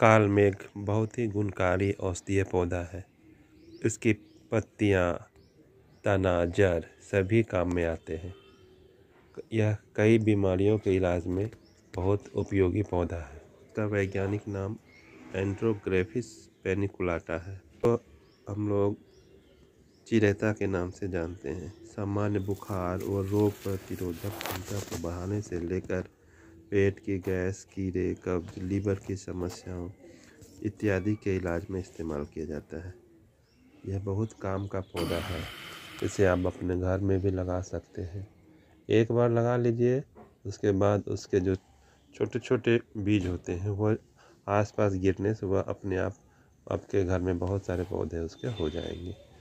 काल मेघ बहुत ही गुणकारी औषधीय पौधा है इसकी पत्तियाँ तना जड़ सभी काम में आते हैं यह कई बीमारियों के इलाज में बहुत उपयोगी पौधा है इसका वैज्ञानिक नाम एंड्रोग्रेफिस पेनिकुलाटा है तो हम लोग चिरेता के नाम से जानते हैं सामान्य बुखार और रोग प्रतिरोधक क्षमता को बढ़ाने से लेकर पेट की गैस कीड़े कब्ज लीवर की समस्याओं इत्यादि के इलाज में इस्तेमाल किया जाता है यह बहुत काम का पौधा है इसे आप अपने घर में भी लगा सकते हैं एक बार लगा लीजिए उसके बाद उसके जो छोटे छोटे बीज होते हैं वह आसपास गिरने से वह अपने आप आपके घर में बहुत सारे पौधे उसके हो जाएंगे